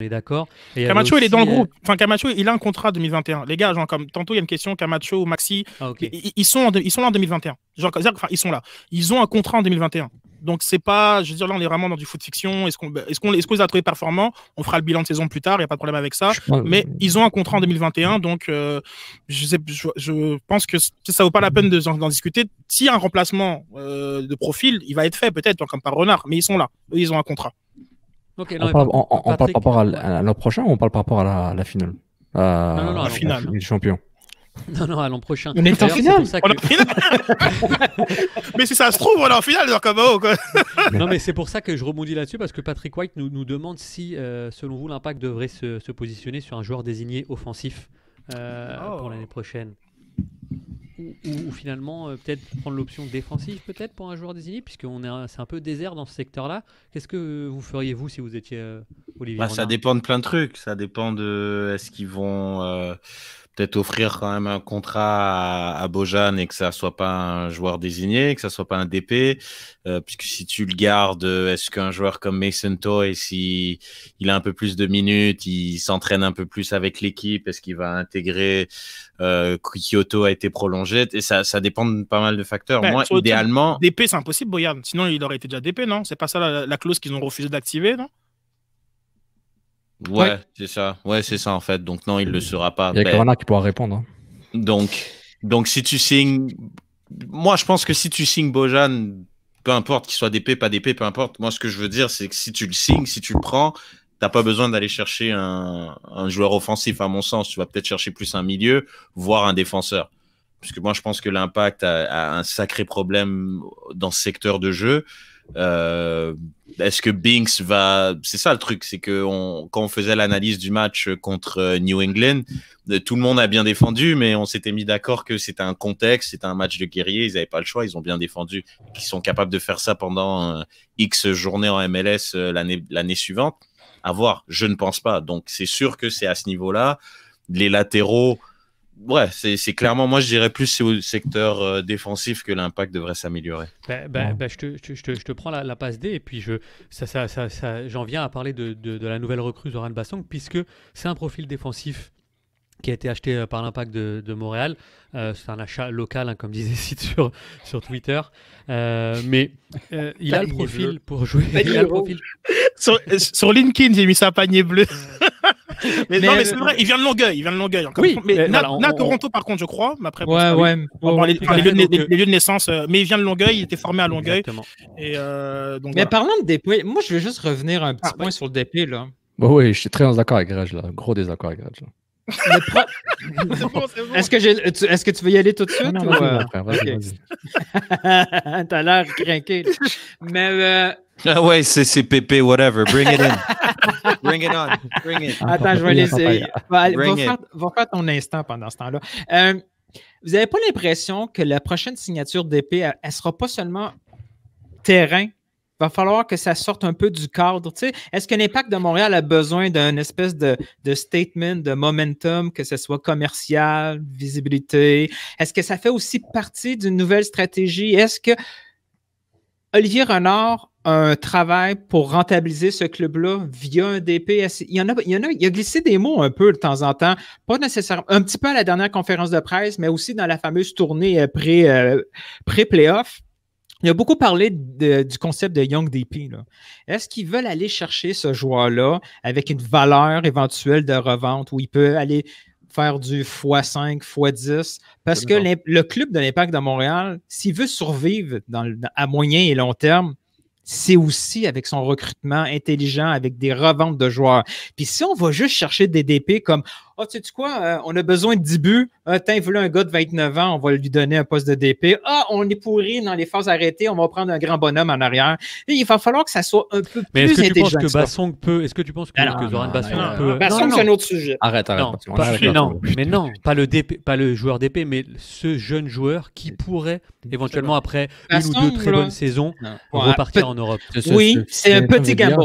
On est d'accord. Camacho, il est dans le euh, groupe. Enfin, Camacho, il a un contrat 2021. Les gars, genre, comme tantôt, il y a une question, Camacho, Maxi, ah, ils, sont ils sont là en 2021. Genre, ils sont là. Ils ont un contrat en 2021. Donc, c'est pas, je veux dire, là, on est vraiment dans du foot fiction. Est-ce qu'on est est les a trouvés performants On fera le bilan de saison plus tard, il n'y a pas de problème avec ça. Mais ils ont un contrat en 2021, donc euh, je, sais, je, pense que ça vaut pas la peine d'en de, discuter. Si un remplacement euh, de profil, il va être fait peut-être, comme par Renard, mais ils sont là. ils ont un contrat on, parle, par rapport à, l'an prochain ou on parle par rapport à la, finale euh, non, non, non, la finale. Non, non, à l'an prochain. On est en finale. mais si ça se trouve, on est en finale, genre comme non, mais c'est pour ça que je rebondis là-dessus, parce que Patrick White nous, nous demande si, euh, selon vous, l'impact devrait se, positionner sur un joueur désigné offensif euh, oh. pour l'année prochaine ou, finalement euh, peut-être prendre l'option défensive peut-être pour un joueur désigné puisque est c'est un peu désert dans ce secteur-là. Qu'est-ce que vous feriez vous si vous étiez euh, Olivier bah, Ça dépend de plein de trucs. Ça dépend de est-ce qu'ils vont euh, peut-être offrir quand même un contrat à, Bojan et que ça soit pas un joueur désigné, que ça soit pas un DP, euh, puisque si tu le gardes, est-ce qu'un joueur comme Mason Toy, si il a un peu plus de minutes, il s'entraîne un peu plus avec l'équipe, est-ce qu'il va intégrer euh, Kyoto a été prolongé et ça, dépend de pas mal de facteurs. Ben, Moi, idéalement, DP c'est impossible Bojan, sinon il aurait été déjà DP non C'est pas ça la clause qu'ils ont refusé d'activer non Ouais, c'est ça. Ouais, c'est ça en fait. Donc non, il le sera pas. Il y a qui pourra répondre. Hein. Donc, donc si tu signes, moi je pense que si tu signes Bojan, peu importe qu'il soit d'épée, pas DP, peu importe. Moi ce que je veux dire, c'est que si tu le signes, si tu le prends, t'as pas besoin d'aller chercher un... joueur offensif à mon sens. Tu vas peut-être chercher plus un milieu, voire un défenseur. Parce que moi je pense que l'impact a, un sacré problème dans ce secteur de jeu. Euh, est-ce que Binks va. C'est ça le truc, c'est que quand on faisait l'analyse du match contre euh, New England, euh, tout le monde a bien défendu, mais on s'était mis d'accord que c'était un contexte, c'était un match de guerrier, ils n'avaient pas le choix, ils ont bien défendu. Qui sont capables de faire ça pendant X journées en MLS l'année suivante. À voir, je ne pense pas. Donc c'est sûr que c'est à ce niveau-là. Les latéraux ouais, c'est clairement, moi je dirais plus c'est au secteur euh, défensif que l'impact devrait s'améliorer. Ben, ben, ben, je, te, je, te, je, te, prends la, passe D et puis je, ça, ça, ça, j'en viens à parler de, de, la nouvelle recrue Zoran Bassong puisque c'est un profil défensif qui a été acheté euh, par l'impact de, de, Montréal. Euh, c'est un achat local, hein, comme disait Sid sur, sur Twitter. mais il a le profil pour jouer. Il a le profil. Sur, sur LinkedIn, j'ai mis sa panier bleu. mais, non, mais c'est vrai, il vient de Longueuil, il vient de Longueuil. Oui, mais, Nathoronto, par contre, je crois. Mais après, ouais, ouais, les, lieux de, naissance, euh, mais il vient de Longueuil, il était formé à Longueuil. Exactement. Et, euh, mais parlons parlant de DP, moi, je veux juste revenir un petit ah, point sur le DP. Là. Bah oui, je suis très en accord avec Raj, là. Gros désaccord avec Raj. là. Est-ce bon, est bon. est que, que, tu veux y aller tout de ah, suite? Non, non, ou... non, non euh, T'as l'air craqué. Mais Ah c'est PP whatever. Bring it in. Bring it on. Bring it. Attends, je vais l'essayer. Va, faire, ton instant pendant ce temps-là. Euh, vous n'avez pas l'impression que la prochaine signature d'épée, elle ne sera pas seulement terrain, va falloir que ça sorte un peu du cadre. Tu Est-ce que l'impact de Montréal a besoin d'un espèce de, de, statement, de momentum, que ce soit commercial, visibilité? Est-ce que ça fait aussi partie d'une nouvelle stratégie? Est-ce que Olivier Renard un travail pour rentabiliser ce club-là via un DPS. Il y en a, il y en a, il a glissé des mots un peu de temps en temps, pas nécessairement, un petit peu à la dernière conférence de presse, mais aussi dans la fameuse tournée euh, pré, euh, pré playoff Il a beaucoup parlé du concept de Young DP. Est-ce qu'ils veulent aller chercher ce joueur-là avec une valeur éventuelle de revente où il peut aller faire du x5, x10, parce que le club de l'Impact de Montréal, s'il veut survivre à moyen et long terme, c'est aussi avec son recrutement intelligent, avec des reventes de joueurs. Puis si on va juste chercher des DP comme ah, oh, tu sais quoi, euh, on a besoin de 10 buts. Euh, Tiens, voulu un gars de 29 ans, on va lui donner un poste de DP. Ah, on est pourri dans les phases arrêtées, on va prendre un grand bonhomme en arrière. il va falloir que ça soit un peu plus intelligent. Mais est-ce que tu penses que Bassong peut. Est-ce que tu penses que, Zoran Bassong peut. Bassong, c'est un autre sujet. Arrête, arrête. Non, non mais non, pas le, DP, pas le joueur DP, mais ce jeune joueur qui pourrait éventuellement, après une ou deux très bonnes saisons, repartir en Europe. Oui, c'est un petit gamble.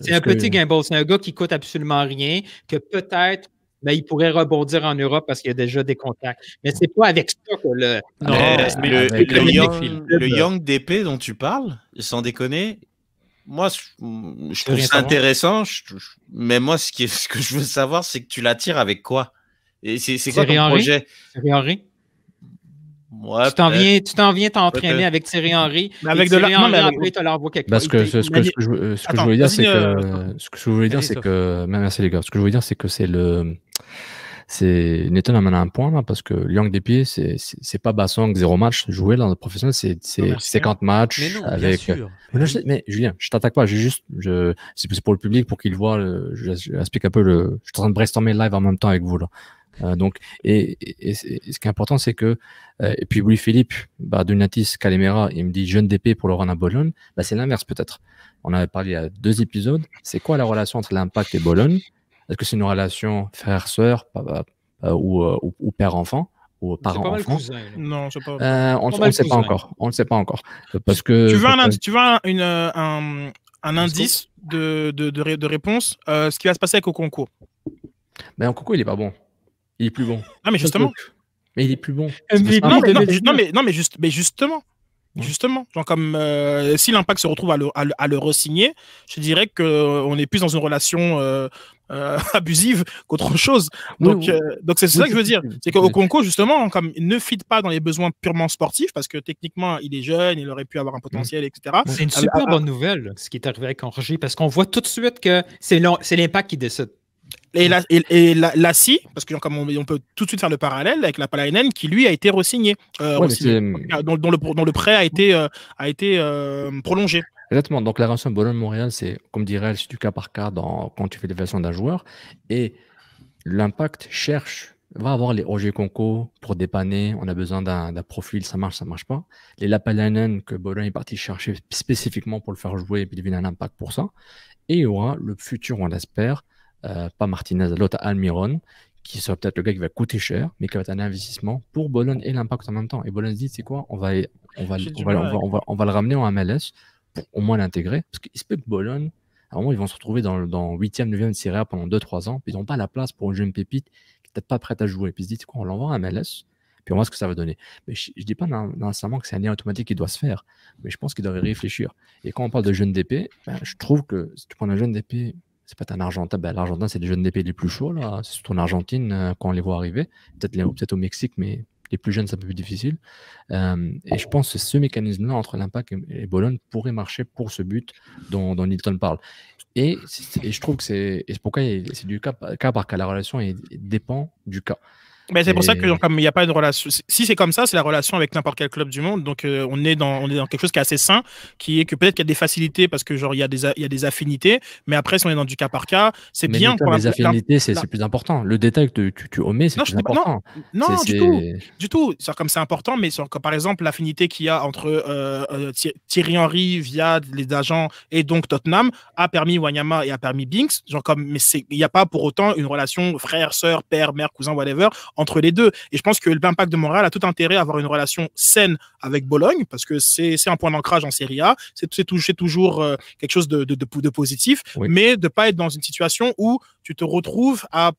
C'est un petit gamble. C'est un gars qui coûte absolument rien, que peut-être mais ben, il pourrait rebondir en Europe parce qu'il y a déjà des contacts. Mais c'est pas avec ça que le. le, young, DP dont tu parles, sans déconner, moi, je, trouve ça intéressant, mais moi, ce, qui ce que je veux savoir, c'est que tu l'attires avec quoi Et c'est, quoi Thierry ton projet Thierry Henry tu t'en viens, tu viens t'entraîner avec Thierry Henry. Mais avec de Thierry Henry, la... après, tu vois quelque chose? que ce, que, je, ce euh, que je dire, c'est que, ce que je voulais dire, c'est que, merci les gars, ce que je voulais dire, c'est que c'est le, c'est Nathan amène un point là, parce que Liang des pieds, c'est c'est pas Bassong zéro match joué dans le professionnel, c'est 50 ah, hein. matchs mais avec. Mais, Julien, je t'attaque pas, j'ai juste, je, c'est pour le public pour qu'il voit. Euh, je, un peu le. Je suis en train de brainstormer live en même temps avec vous là. Euh, donc, et, et, ce qui est important, c'est que, euh, et puis Louis Philippe, bah, Donatis, Calimera, il me dit jeune DP pour Laurent à Bologne, bah, c'est l'inverse peut-être. On avait parlé il y a deux épisodes, c'est quoi la relation entre l'impact et Bologne est-ce que c'est une relation frère-sœur euh, ou, ou, père-enfant ou parents-enfants Non, sais pas. Euh, on ne sait pas encore. On ne sait pas encore. Parce que. Tu veux un, indice, tu veux une, un, indice de, de, de, réponse euh, Ce qui va se passer avec au concours Mais concours il est pas bon. Il est plus bon. Ah mais justement. Mais il est plus bon. non, mais, non, mais, juste, mais justement. Justement, genre comme si l'impact se retrouve à le, à le, à je dirais qu'on est plus dans une relation euh, abusive qu'autre chose. Donc, euh, donc c'est ça que je veux dire. C'est qu'au concours justement, hein, comme il ne fit pas dans les besoins purement sportifs, parce que techniquement, il est jeune, il aurait pu avoir un potentiel, etc. C'est une euh, super bonne nouvelle, ce qui est arrivé avec Roger parce qu'on voit tout de suite que c'est l'impact qui décide. Et la, et, la, parce que comme on, peut tout de suite faire le parallèle avec la Palainen, qui lui a été re-signé, euh, euh, dont, le, le, prêt a été, euh, a été prolongé. Exactement. Donc la relation Bologne-Montréal, c'est, comme dirait, c'est du cas par cas dans, quand tu fais des l'évaluation d'un joueur. Et l'impact cherche, va avoir les OG Conco pour dépanner. On a besoin d'un profil, ça marche, ça marche pas. Les Lapalainen que Bologne est parti chercher spécifiquement pour le faire jouer et puis il un impact pour ça. Et il y aura le futur, on l'espère euh, pas Martinez, l'autre Almiron, qui sera peut-être le gars qui va coûter cher, mais qui va être un investissement pour Bologne et l'impact en même temps. Et Bologne se dit, c'est quoi, on va, on, va, le ramener en MLS pour au moins l'intégrer. Parce qu'il se peut que Bologne, à un moment, ils vont se retrouver dans, dans 8e, 9 de Serie pendant 2-3 ans, puis ils n'ont pas la place pour une jeune pépite qui n'est peut-être pas prête à jouer. Puis ils se disent, quoi, on l'envoie en MLS, puis on voit ce que ça va donner. Mais je ne dis pas nécessairement que c'est un lien automatique qui doit se faire, mais je pense qu'il devrait réfléchir. Et quand on parle de jeunes DP, ben, je trouve que si tu prends un jeune DP c'est peut-être un Argentin. Ben, L'Argentin, c'est les jeunes des pays les plus chauds, là. Hein. C'est surtout en Argentine euh, quand on les voit arriver. Peut-être peut au Mexique, mais les plus jeunes, c'est un peu plus difficile. Euh, et je pense que ce mécanisme-là entre l'impact et, Bologne pourrait marcher pour ce but dont, dont Nilton parle. Et, je trouve que c'est pourquoi c'est du cas, par cas. La relation dépend du cas. Mais ben, c'est pour ça que comme il n'y a pas une relation. Si c'est comme ça, c'est la relation avec n'importe quel club du monde. Donc euh, on est dans on est dans quelque chose qui est assez sain, qui est que peut-être qu'il y a des facilités parce que genre il y a des il y a des affinités, mais après si on est dans du cas par cas, c'est bien. Pour les affinités, c'est plus important. Le détail que tu, omets, c'est plus important. Non, du tout, du tout. C'est comme c'est important, mais par exemple l'affinité qu'il y a entre euh, euh, Thierry Henry via les agents et donc Tottenham a permis Wanyama et a permis Binks. Genre comme mais c'est il n'y a pas pour autant une relation frère, sœur, père, mère, cousin, whatever entre les deux. Et je pense que l'impact de Montréal a tout intérêt à avoir une relation saine avec Bologne, parce que c'est un point d'ancrage en Serie A, c'est toujours euh, quelque chose de, de, positif, mais de pas être dans une situation où tu te retrouves à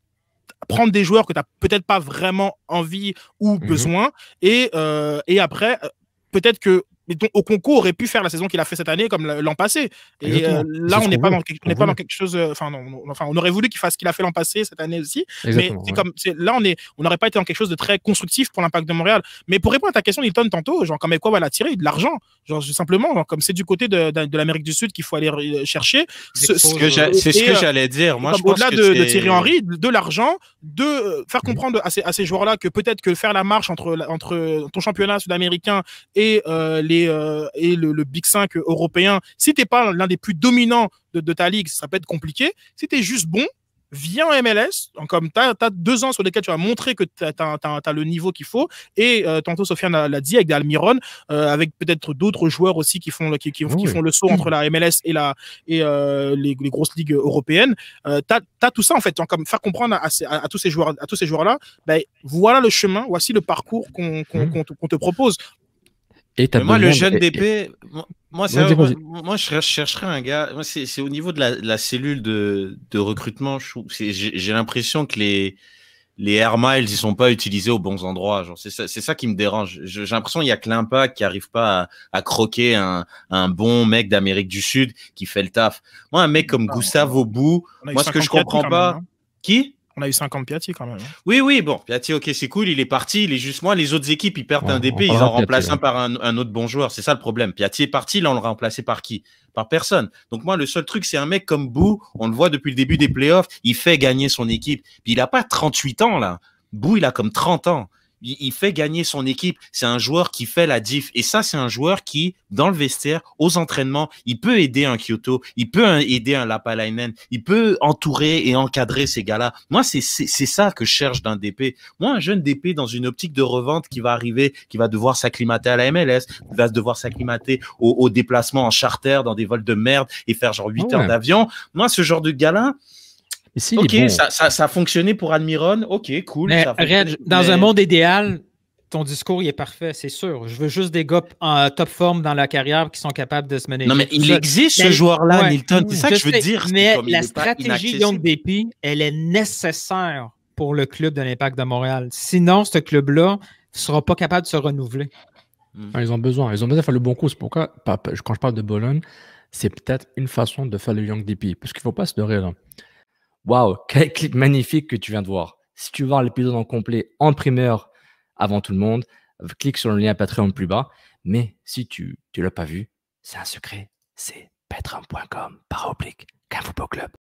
prendre des joueurs que tu n'as peut-être pas vraiment envie ou mhm. besoin, et, euh, et après, euh, peut-être que mais au concours aurait pu faire la saison qu'il a fait cette année comme l'an passé. Et euh, là, on n'est pas, dans, on pas dans quelque chose. Euh, enfin, enfin, on aurait voulu qu'il fasse ce qu'il a fait l'an passé cette année aussi. mais comme, là, on est, on n'aurait pas été dans quelque chose de très constructif pour l'impact de Montréal. Mais pour répondre à ta question, Nilton, tantôt, genre, comme quoi va l'attirer de l'argent, genre simplement, comme c'est du côté de, de, l'Amérique du Sud qu'il faut aller euh, chercher. C'est ce, que j'allais dire. Moi, je au-delà de, de, Thierry Henry, de l'argent, de faire comprendre à ces, à ces joueurs-là que peut-être que faire la marche entre, entre ton championnat sud-américain et les euh, et, le, Big 5 européen, si t'es pas l'un des plus dominants de, ta ligue, ça peut être compliqué. Si t'es juste bon, viens en MLS, comme tu as, deux ans sur lesquels tu vas montrer que tu as, le niveau qu'il faut. Et euh, tantôt, Sofiane l'a dit avec dalmiron Almiron, euh, avec peut-être d'autres joueurs aussi qui font, qui, font le saut entre la MLS et, la, et les, grosses ligues européennes. tu as, tout ça en fait. comme faire comprendre à, tous ces joueurs, joueurs-là, ben, voilà le chemin, voici le parcours qu'on te propose. Et moi, le jeune DP, moi, moi, moi, je chercherais un gars. C'est au niveau de la, cellule de, de recrutement. J'ai l'impression que les, les Air Miles, ils sont pas utilisés aux bons endroits. C'est ça, ça, qui me dérange. J'ai l'impression qu'il y a que l'impact qui arrive pas à, croquer un, bon mec d'Amérique du Sud qui fait le taf. Moi, un mec comme Gustave Gustavo moi, ce que je comprends pas. Qui on a eu 50 Piatti quand même. Hein. Oui, oui, bon, Piatti, ok, c'est cool, il est parti, il est juste moi. Les autres équipes, ils perdent un DP, ils en remplacent un par un, autre bon joueur. C'est ça le problème. Piatti est parti, là, on le remplacé par qui Par personne. Donc, moi, le seul truc, c'est un mec comme Bou, on le voit depuis le début des playoffs, il fait gagner son équipe. Puis, il n'a pas 38 ans, là. Bou, il a comme 30 ans il, fait gagner son équipe. C'est un joueur qui fait la diff. Et ça, c'est un joueur qui, dans le vestiaire, aux entraînements, il peut aider un Kyoto, il peut aider un Lapalainen, il peut entourer et encadrer ces gars-là. Moi, c'est ça que je cherche d'un DP. Moi, un jeune DP dans une optique de revente qui va arriver, qui va devoir s'acclimater à la MLS, qui va devoir s'acclimater aux au déplacements en charter, dans des vols de merde et faire genre 8 ah heures d'avion. Moi, ce genre de gars-là, ok, ça, a fonctionné pour Admiron. Ok, cool. dans un monde idéal, ton discours est parfait, c'est sûr. Je veux juste des gars en top forme dans la carrière qui sont capables de se mener. Non, mais il existe ce joueur-là, Milton. C'est ça que je veux dire. Mais la stratégie Young DP, elle est nécessaire pour le club de l'Impact de Montréal. Sinon, ce club-là ne sera pas capable de se renouveler. Hmm. ils ont besoin. Ils ont besoin de faire le bon coup. C'est pourquoi, quand je parle de Bologne, c'est peut-être une façon de faire le Young DP. Parce qu'il ne faut pas se dorer. Là. Waouh, quel clip magnifique que tu viens de voir. Si tu veux voir l'épisode en complet en primeur avant tout le monde, clique sur le lien Patreon plus bas. Mais si tu ne l'as pas vu, c'est un secret. C'est patreon.com par oblique Club.